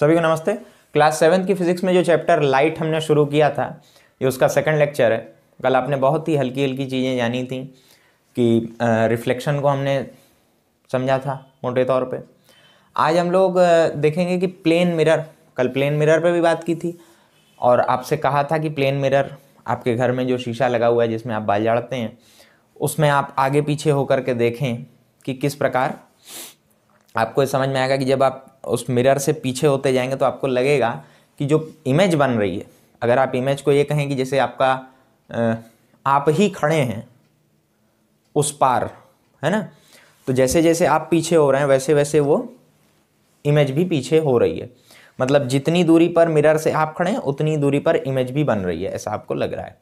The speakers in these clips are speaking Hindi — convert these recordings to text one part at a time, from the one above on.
सभी को नमस्ते क्लास सेवन्थ की फिजिक्स में जो चैप्टर लाइट हमने शुरू किया था ये उसका सेकंड लेक्चर है कल आपने बहुत ही हल्की हल्की चीज़ें जानी थी कि रिफ्लेक्शन को हमने समझा था मोटे तौर पे आज हम लोग देखेंगे कि प्लेन मिरर कल प्लेन मिरर पे भी बात की थी और आपसे कहा था कि प्लेन मिरर आपके घर में जो शीशा लगा हुआ है जिसमें आप बाल जाड़ते हैं उसमें आप आगे पीछे होकर के देखें कि किस प्रकार आपको समझ में आएगा कि जब आप उस मिरर से पीछे होते जाएंगे तो आपको लगेगा कि जो इमेज बन रही है अगर आप इमेज को ये कहें कि जैसे आपका आप ही खड़े हैं उस पार है ना तो जैसे जैसे आप पीछे हो रहे हैं वैसे वैसे वो इमेज भी पीछे हो रही है मतलब जितनी दूरी पर मिरर से आप खड़े हैं उतनी दूरी पर इमेज भी बन रही है ऐसा आपको लग रहा है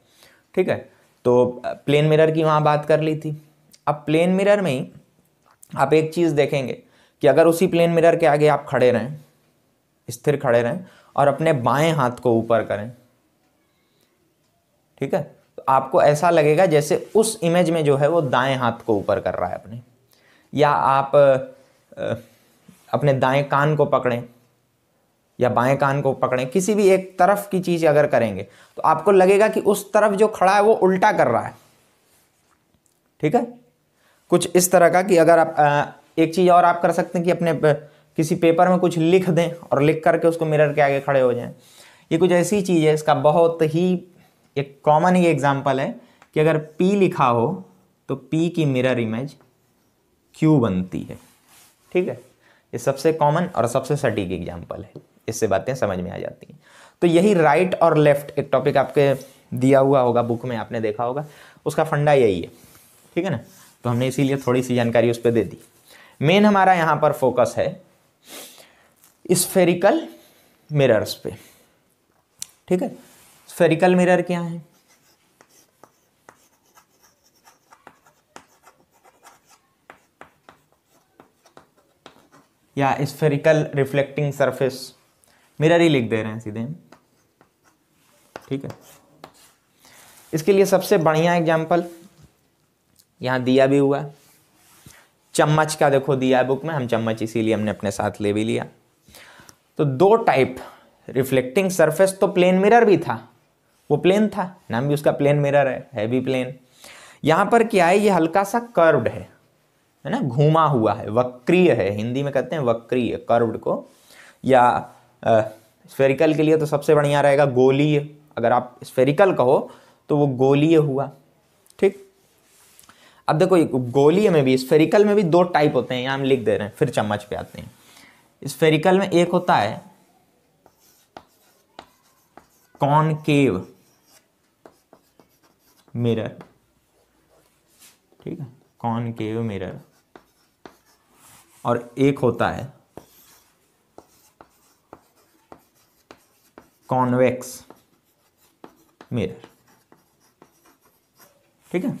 ठीक है तो प्लेन मिरर की वहाँ बात कर ली थी अब प्लेन मिरर में ही आप एक चीज़ देखेंगे कि अगर उसी प्लेन मिरर के आगे आप खड़े रहें स्थिर खड़े रहें और अपने बाएं हाथ को ऊपर करें ठीक है तो आपको ऐसा लगेगा जैसे उस इमेज में जो है वो दाएं हाथ को ऊपर कर रहा है अपने या आप अपने दाएं कान को पकड़ें या बाएं कान को पकड़ें किसी भी एक तरफ की चीज़ अगर करेंगे तो आपको लगेगा कि उस तरफ जो खड़ा है वो उल्टा कर रहा है ठीक है कुछ इस तरह का कि अगर आप एक चीज़ और आप कर सकते हैं कि अपने किसी पेपर में कुछ लिख दें और लिख करके उसको मिरर के आगे खड़े हो जाएं ये कुछ ऐसी चीज़ है इसका बहुत ही एक कॉमन ही एग्जाम्पल है कि अगर पी लिखा हो तो पी की मिरर इमेज क्यू बनती है ठीक है ये सबसे कॉमन और सबसे सटीक एग्जाम्पल है इससे बातें समझ में आ जाती हैं तो यही राइट और लेफ़्ट एक टॉपिक आपके दिया हुआ होगा बुक में आपने देखा होगा उसका फंडा यही है ठीक है ना तो हमने इसीलिए थोड़ी सी जानकारी उस पर दे दी मेन हमारा यहां पर फोकस है स्फेरिकल मिरर्स पे ठीक है स्फेरिकल मिरर क्या है या स्फेरिकल रिफ्लेक्टिंग सरफेस मिरर ही लिख दे रहे हैं सीधे ठीक है इसके लिए सबसे बढ़िया एग्जाम्पल यहां दिया भी हुआ है चम्मच का देखो दिया है बुक में हम चम्मच इसीलिए हमने अपने साथ ले भी लिया तो दो टाइप रिफ्लेक्टिंग सरफेस तो प्लेन मिरर भी था वो प्लेन था नाम भी उसका प्लेन मिरर है है भी प्लेन यहाँ पर क्या है ये हल्का सा कर्व्ड है है ना घूमा हुआ है वक्रीय है हिंदी में कहते हैं वक्रीय कर्व्ड को या स्फेरिकल के लिए तो सबसे बढ़िया रहेगा गोलीय अगर आप स्फेरिकल कहो तो वो गोलीय हुआ ठीक अब देखो गोली में भी स्फेरिकल में भी दो टाइप होते हैं यहाँ हम लिख दे रहे हैं फिर चम्मच पे आते हैं स्फेरिकल में एक होता है कॉनकेव मिरर ठीक है कॉनकेव मिरर और एक होता है कॉन्वेक्स मिरर ठीक है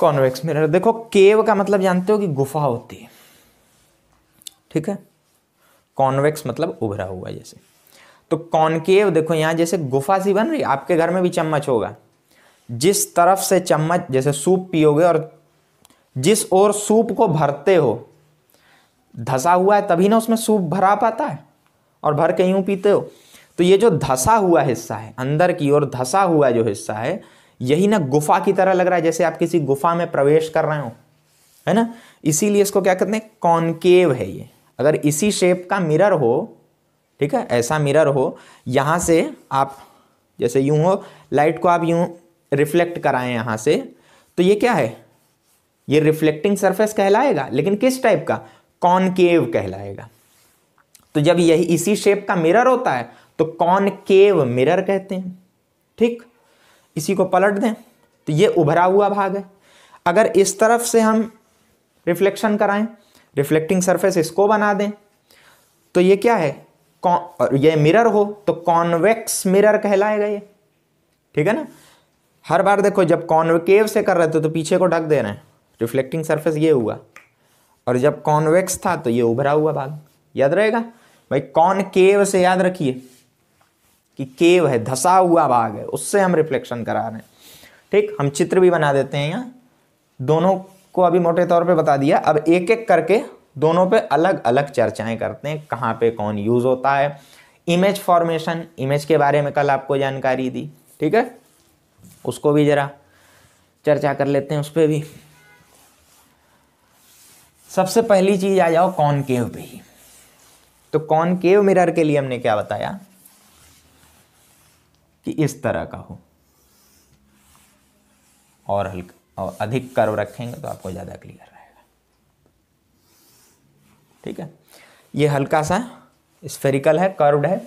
कॉन्वेक्स मिरर देखो केव का मतलब जानते हो कि गुफा होती है ठीक है कॉन्वेक्स मतलब उभरा हुआ जैसे तो कॉन्केव देखो यहाँ जैसे गुफा सी बन रही आपके घर में भी चम्मच होगा जिस तरफ से चम्मच जैसे सूप पियोगे और जिस ओर सूप को भरते हो धसा हुआ है तभी ना उसमें सूप भरा पाता है और भर के यूं पीते हो तो ये जो धसा हुआ हिस्सा है अंदर की ओर धसा हुआ जो हिस्सा है यही ना गुफा की तरह लग रहा है जैसे आप किसी गुफा में प्रवेश कर रहे हो है ना इसीलिए इसको क्या कहते हैं कॉनकेव है ये अगर इसी शेप का मिरर हो ठीक है ऐसा मिरर हो यहाँ से आप जैसे यूं हो लाइट को आप यूं रिफ्लेक्ट कराएं यहाँ से तो ये क्या है ये रिफ्लेक्टिंग सरफेस कहलाएगा लेकिन किस टाइप का कॉनकेव कहलाएगा तो जब यही इसी शेप का मिरर होता है तो कॉनकेव मिरर कहते हैं ठीक इसी को पलट दें तो ये उभरा हुआ भाग है अगर इस तरफ से हम रिफ्लेक्शन कराएं रिफ्लेक्टिंग सरफेस इसको बना दें तो ये क्या है ये मिरर हो तो कॉन्वेक्स मिरर कहलाएगा ये ठीक है ना हर बार देखो जब कॉन्वेकेव से कर रहे थे तो पीछे को ढक दे रहे हैं रिफ्लेक्टिंग सरफेस ये हुआ और जब कॉन्वेक्स था तो ये उभरा हुआ भाग याद रहेगा भाई कॉनकेव से याद रखिए कि केव है धसा हुआ भाग है उससे हम रिफ्लेक्शन करा रहे हैं ठीक हम चित्र भी बना देते हैं यहाँ दोनों को अभी मोटे तौर पे बता दिया अब एक एक करके दोनों पे अलग अलग चर्चाएं करते हैं कहाँ पे कौन यूज़ होता है इमेज फॉर्मेशन इमेज के बारे में कल आपको जानकारी दी ठीक है उसको भी ज़रा चर्चा कर लेते हैं उस पर भी सबसे पहली चीज़ आ जाओ कॉनकेव पे ही तो कॉनकेव मिरर के लिए हमने क्या बताया कि इस तरह का हो और हल्का और अधिक कर्व रखेंगे तो आपको ज़्यादा क्लियर रहेगा ठीक है ये हल्का सा स्फेरिकल है कर्व्ड है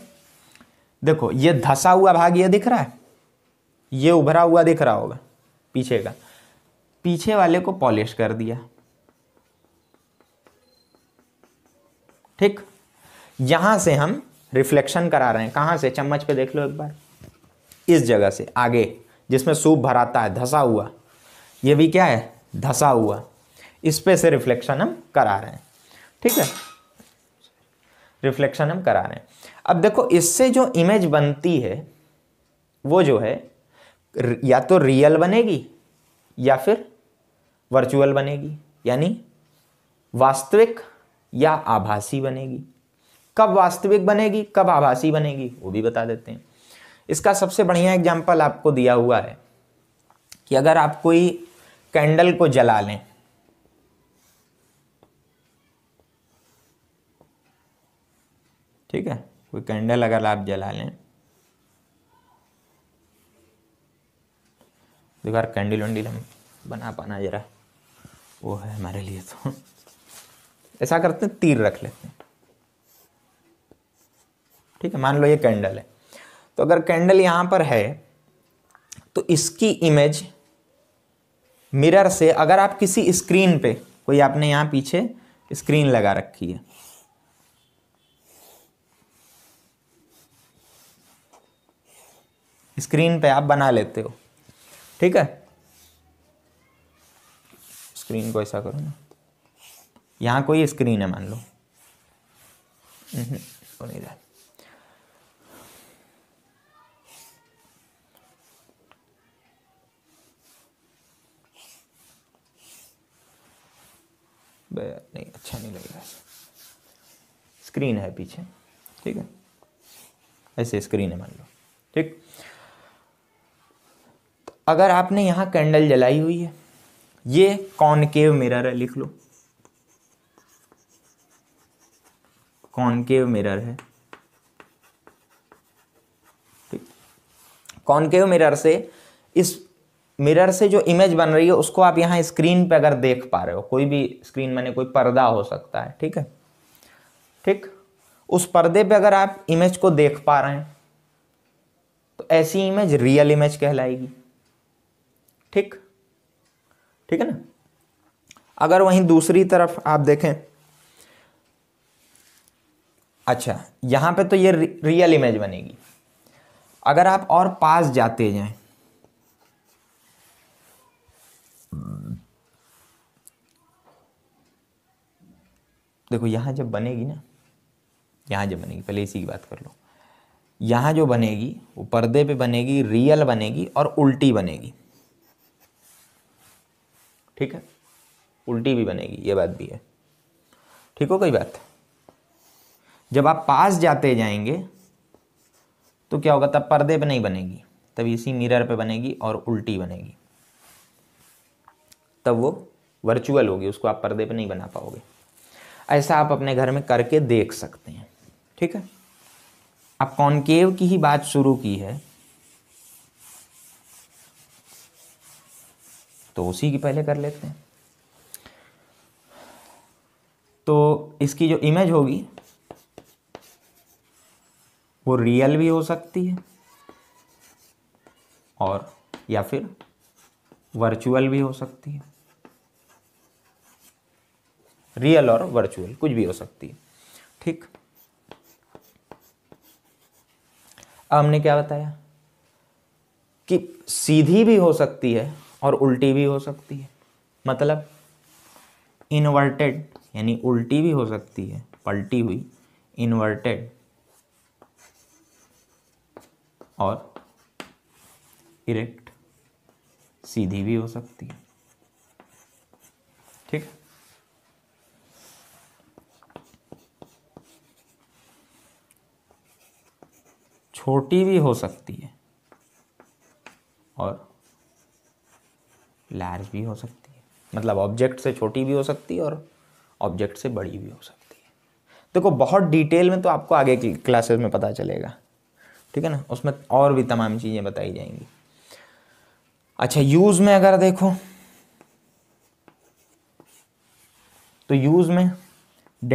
देखो ये धसा हुआ भाग ये दिख रहा है ये उभरा हुआ दिख रहा होगा पीछे का पीछे वाले को पॉलिश कर दिया ठीक यहां से हम रिफ्लेक्शन करा रहे हैं कहां से चम्मच पे देख लो एक बार इस जगह से आगे जिसमें सूप भराता है धसा हुआ ये भी क्या है धसा हुआ इस पे से रिफ्लेक्शन हम करा रहे हैं ठीक है रिफ्लेक्शन हम करा रहे हैं अब देखो इससे जो इमेज बनती है वो जो है या तो रियल बनेगी या फिर वर्चुअल बनेगी यानी वास्तविक या आभासी बनेगी कब वास्तविक बनेगी कब आभासी बनेगी वो भी बता देते हैं इसका सबसे बढ़िया एग्जाम्पल आपको दिया हुआ है कि अगर आप कोई कैंडल को जला लें ठीक है कोई कैंडल अगर आप जला लें देखो कैंडल वैंडल हम बना पाना जरा वो है हमारे लिए तो ऐसा करते हैं तीर रख लेते हैं ठीक है मान लो ये कैंडल है तो अगर कैंडल यहां पर है तो इसकी इमेज मिरर से अगर आप किसी स्क्रीन पे कोई आपने यहाँ पीछे स्क्रीन लगा रखी है स्क्रीन पे आप बना लेते हो ठीक है स्क्रीन को ऐसा करो ना यहाँ कोई स्क्रीन है मान लो हम्म, हम्म, नहीं नहीं नहीं अच्छा नहीं लग रहा स्क्रीन है पीछे ठीक है ऐसे स्क्रीन है मान लो ठीक अगर आपने यहाँ कैंडल जलाई हुई है ये कॉनकेव मिरर है लिख लो कॉनकेव मिरर है ठीक कॉनकेव मिरर से इस मिरर से जो इमेज बन रही है उसको आप यहाँ स्क्रीन पे अगर देख पा रहे हो कोई भी स्क्रीन मैंने कोई पर्दा हो सकता है ठीक है ठीक उस पर्दे पे अगर आप इमेज को देख पा रहे हैं तो ऐसी इमेज रियल इमेज कहलाएगी ठीक ठीक है ना अगर वहीं दूसरी तरफ आप देखें अच्छा यहाँ पे तो ये रियल इमेज बनेगी अगर आप और पास जाते जाएं देखो यहाँ जब बनेगी ना यहाँ जब बनेगी पहले इसी की बात कर लो यहाँ जो बनेगी वो पर्दे पे बनेगी रियल बनेगी और उल्टी बनेगी ठीक है उल्टी भी बनेगी ये बात भी है ठीक हो कोई बात जब आप पास जाते जाएंगे तो क्या होगा तब पर्दे पे नहीं बनेगी तब इसी मिरर पे बनेगी और उल्टी बनेगी तब वो वर्चुअल होगी उसको आप पर्दे पे नहीं बना पाओगे ऐसा आप अपने घर में करके देख सकते हैं ठीक है अब कॉन्केव की ही बात शुरू की है तो उसी की पहले कर लेते हैं तो इसकी जो इमेज होगी वो रियल भी हो सकती है और या फिर वर्चुअल भी हो सकती है रियल और वर्चुअल कुछ भी हो सकती है ठीक हमने क्या बताया कि सीधी भी हो सकती है और उल्टी भी हो सकती है मतलब इन्वर्टेड यानी उल्टी भी हो सकती है पलटी हुई इन्वर्टेड और इरेक्ट सीधी भी हो सकती है ठीक है छोटी भी हो सकती है और लार्ज भी हो सकती है मतलब ऑब्जेक्ट से छोटी भी हो सकती है और ऑब्जेक्ट से बड़ी भी हो सकती है देखो तो बहुत डिटेल में तो आपको आगे क्लासेस में पता चलेगा ठीक है ना उसमें और भी तमाम चीज़ें बताई जाएंगी अच्छा यूज़ में अगर देखो तो यूज़ में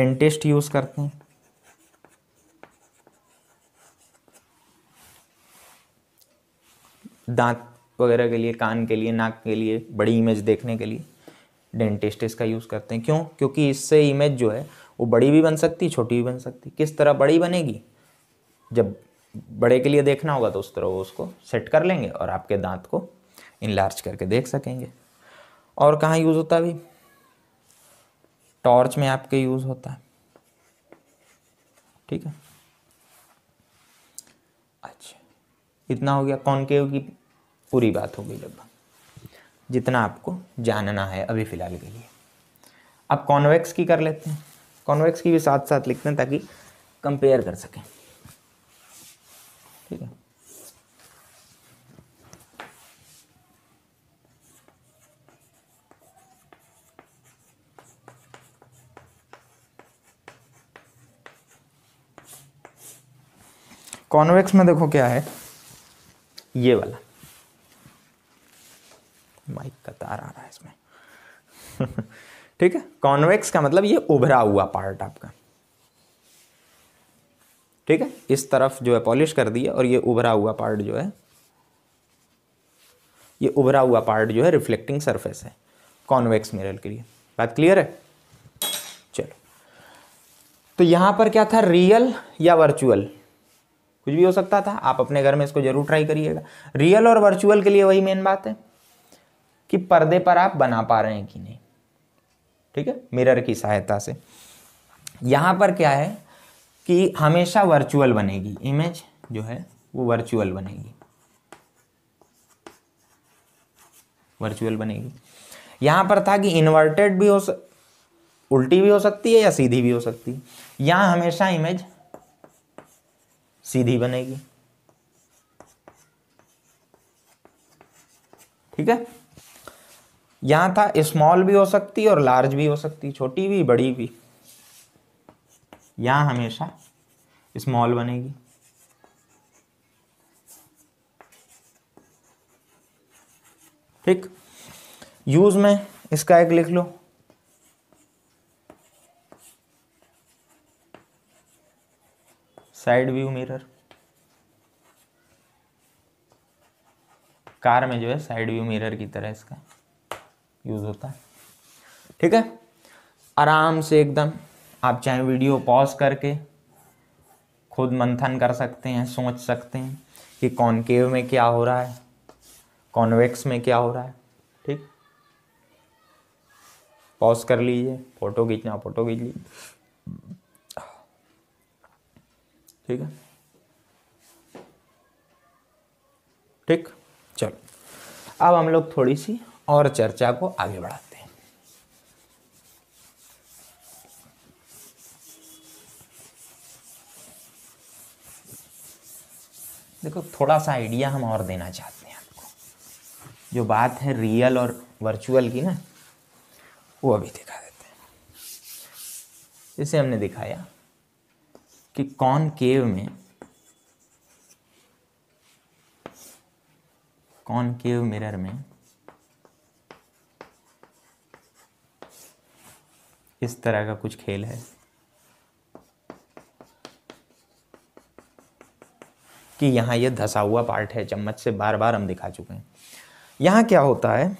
डेंटिस्ट यूज़ करते हैं दांत वगैरह के लिए कान के लिए नाक के लिए बड़ी इमेज देखने के लिए डेंटिस्ट इसका यूज़ करते हैं क्यों क्योंकि इससे इमेज जो है वो बड़ी भी बन सकती छोटी भी बन सकती किस तरह बड़ी बनेगी जब बड़े के लिए देखना होगा तो उस तरह वो उसको सेट कर लेंगे और आपके दांत को इनलार्ज करके देख सकेंगे और कहाँ यूज़ होता है अभी टॉर्च में आपके यूज़ होता है ठीक है इतना हो गया के की पूरी बात हो गई लगभग जितना आपको जानना है अभी फ़िलहाल के लिए अब कॉन्वेक्स की कर लेते हैं कॉन्वेक्स की भी साथ साथ लिखते हैं ताकि कंपेयर कर सकें ठीक है कॉन्वेक्स में देखो क्या है ये वाला माइक का तार आ रहा है इसमें ठीक है कॉन्वेक्स का मतलब ये उभरा हुआ पार्ट आपका ठीक है इस तरफ जो है पॉलिश कर दिया और ये उभरा हुआ पार्ट जो है ये उभरा हुआ पार्ट जो है रिफ्लेक्टिंग सरफेस है कॉन्वेक्स मिरर के लिए बात क्लियर है चलो तो यहां पर क्या था रियल या वर्चुअल कुछ भी हो सकता था आप अपने घर में इसको जरूर ट्राई करिएगा रियल और वर्चुअल के लिए वही मेन बात है कि पर्दे पर आप बना पा रहे हैं कि नहीं ठीक है मिरर की सहायता से यहां पर क्या है कि हमेशा वर्चुअल बनेगी इमेज जो है वो वर्चुअल बनेगी वर्चुअल बनेगी यहां पर था कि इन्वर्टेड भी हो उल्टी भी हो सकती है या सीधी भी हो सकती है यहां हमेशा इमेज सीधी बनेगी ठीक है यहां था स्मॉल भी हो सकती और लार्ज भी हो सकती छोटी भी बड़ी भी यहां हमेशा स्मॉल बनेगी ठीक यूज में इसका एक लिख लो साइड व्यू मिरर कार में जो है साइड व्यू मिरर की तरह इसका यूज होता है ठीक है आराम से एकदम आप चाहे वीडियो पॉज करके खुद मंथन कर सकते हैं सोच सकते हैं कि कॉनकेव में क्या हो रहा है कॉन्वेक्स में क्या हो रहा है ठीक पॉज कर लीजिए फोटो खींचना फोटो खींच लीजिए ठीक है ठीक चलो अब हम लोग थोड़ी सी और चर्चा को आगे बढ़ाते हैं देखो थोड़ा सा आइडिया हम और देना चाहते हैं आपको जो बात है रियल और वर्चुअल की ना वो अभी दिखा देते हैं जैसे हमने दिखाया कि कॉनकेव में कॉनकेव मिरर में इस तरह का कुछ खेल है कि यहां यह धसा हुआ पार्ट है चम्मच से बार बार हम दिखा चुके हैं यहां क्या होता है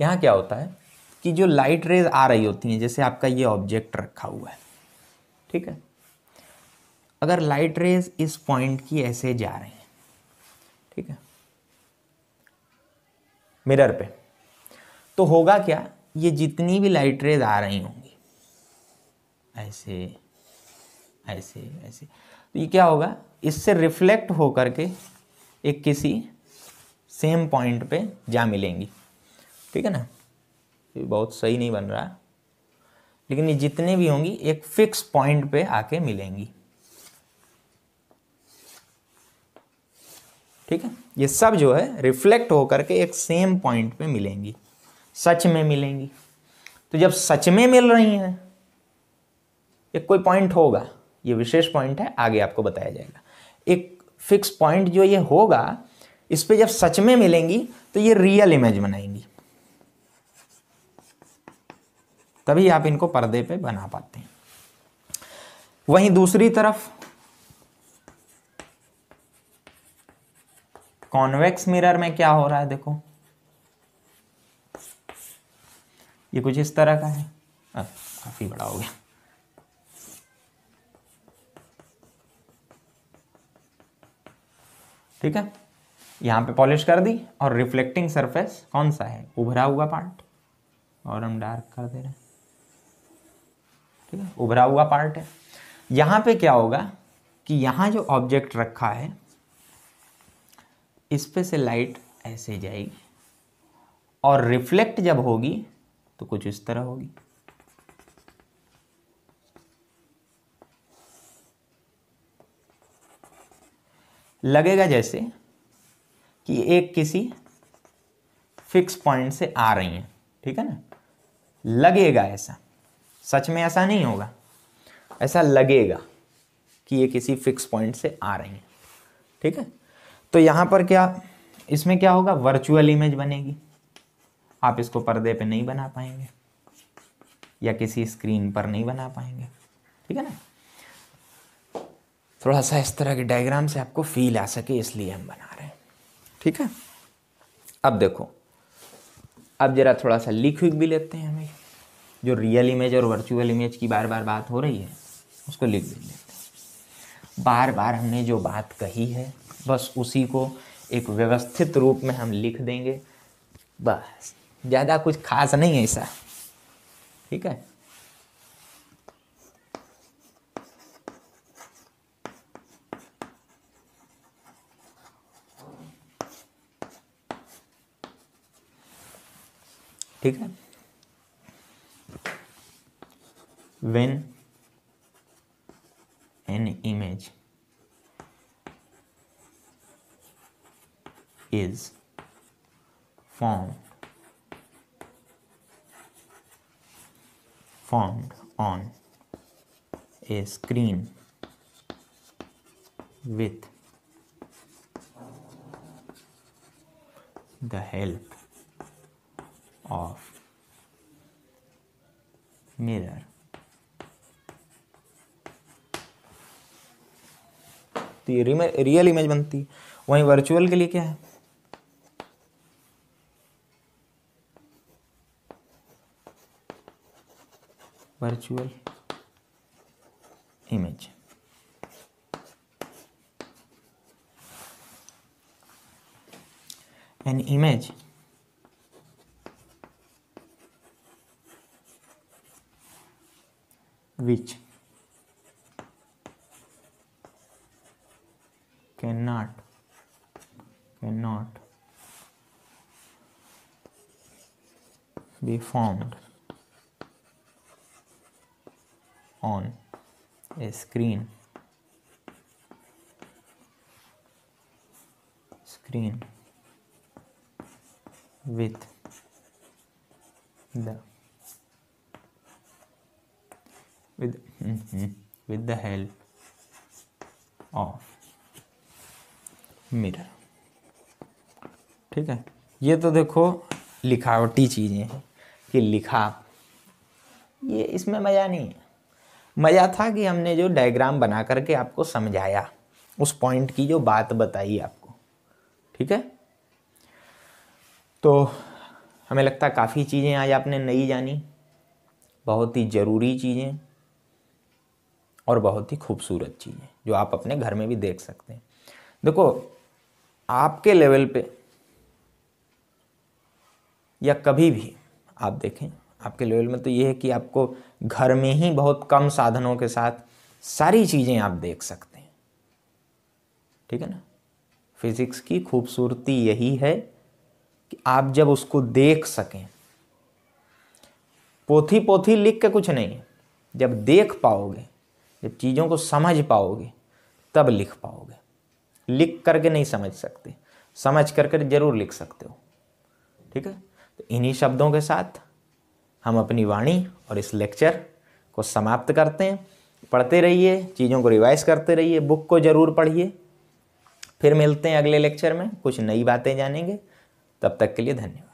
यहां क्या होता है कि जो लाइट रेज आ रही होती हैं जैसे आपका ये ऑब्जेक्ट रखा हुआ है ठीक है अगर लाइट रेज इस पॉइंट की ऐसे जा रहे हैं ठीक है मिरर पे तो होगा क्या ये जितनी भी लाइट रेज आ रही होंगी ऐसे ऐसे ऐसे तो ये क्या होगा इससे रिफ्लेक्ट होकर के एक किसी सेम पॉइंट पे जा मिलेंगी ठीक है ना ये बहुत सही नहीं बन रहा है लेकिन ये जितने भी होंगी एक फिक्स पॉइंट पे आके मिलेंगी ठीक है ये सब जो है रिफ्लेक्ट होकर के एक सेम पॉइंट पे मिलेंगी सच में मिलेंगी तो जब सच में मिल रही हैं एक कोई पॉइंट होगा ये विशेष पॉइंट है आगे आपको बताया जाएगा एक फिक्स पॉइंट जो ये होगा इस पर जब सच में मिलेंगी तो ये रियल इमेज बनाएंगी तभी आप इनको पर्दे पे बना पाते हैं वहीं दूसरी तरफ कॉन्वेक्स मिरर में क्या हो रहा है देखो ये कुछ इस तरह का है काफ़ी बड़ा हो गया ठीक है यहां पे पॉलिश कर दी और रिफ्लेक्टिंग सरफेस कौन सा है उभरा हुआ पार्ट और हम डार्क कर दे रहे हैं ठीक है उभरा हुआ पार्ट है यहाँ पे क्या होगा कि यहाँ जो ऑब्जेक्ट रखा है इस पे से लाइट ऐसे जाएगी और रिफ्लेक्ट जब होगी तो कुछ इस तरह होगी लगेगा जैसे कि एक किसी फिक्स पॉइंट से आ रही है ठीक है ना लगेगा ऐसा सच में ऐसा नहीं होगा ऐसा लगेगा कि ये किसी फिक्स पॉइंट से आ रही हैं ठीक है तो यहाँ पर क्या इसमें क्या होगा वर्चुअल इमेज बनेगी आप इसको पर्दे पे नहीं बना पाएंगे या किसी स्क्रीन पर नहीं बना पाएंगे ठीक है ना थोड़ा सा इस तरह के डायग्राम से आपको फील आ सके इसलिए हम बना रहे हैं ठीक है अब देखो अब जरा थोड़ा सा लिक्विक भी लेते हैं हमें जो रियल इमेज और वर्चुअल इमेज की बार बार बात हो रही है उसको लिख भी लेते हैं बार बार हमने जो बात कही है बस उसी को एक व्यवस्थित रूप में हम लिख देंगे बस ज़्यादा कुछ खास नहीं है ऐसा ठीक है ठीक है when an image is formed formed on a screen with the help of mirror बनती है रियल इमेज बनती है वहीं वर्चुअल के लिए क्या है virtual image an image which cannot cannot be formed on a screen screen with the with with the help of mirror ठीक है ये तो देखो लिखावटी चीज़ें हैं कि लिखा ये इसमें मज़ा नहीं है मज़ा था कि हमने जो डायग्राम बना करके आपको समझाया उस पॉइंट की जो बात बताई आपको ठीक है तो हमें लगता काफ़ी चीज़ें आज आपने नई जानी बहुत ही ज़रूरी चीज़ें और बहुत ही खूबसूरत चीज़ें जो आप अपने घर में भी देख सकते हैं देखो आपके लेवल पे या कभी भी आप देखें आपके लेवल में तो ये है कि आपको घर में ही बहुत कम साधनों के साथ सारी चीज़ें आप देख सकते हैं ठीक है ना फिज़िक्स की खूबसूरती यही है कि आप जब उसको देख सकें पोथी पोथी लिख के कुछ नहीं जब देख पाओगे जब चीज़ों को समझ पाओगे तब लिख पाओगे लिख करके नहीं समझ सकते समझ करके जरूर लिख सकते हो ठीक है तो इन्हीं शब्दों के साथ हम अपनी वाणी और इस लेक्चर को समाप्त करते हैं पढ़ते रहिए चीज़ों को रिवाइज करते रहिए बुक को ज़रूर पढ़िए फिर मिलते हैं अगले लेक्चर में कुछ नई बातें जानेंगे तब तक के लिए धन्यवाद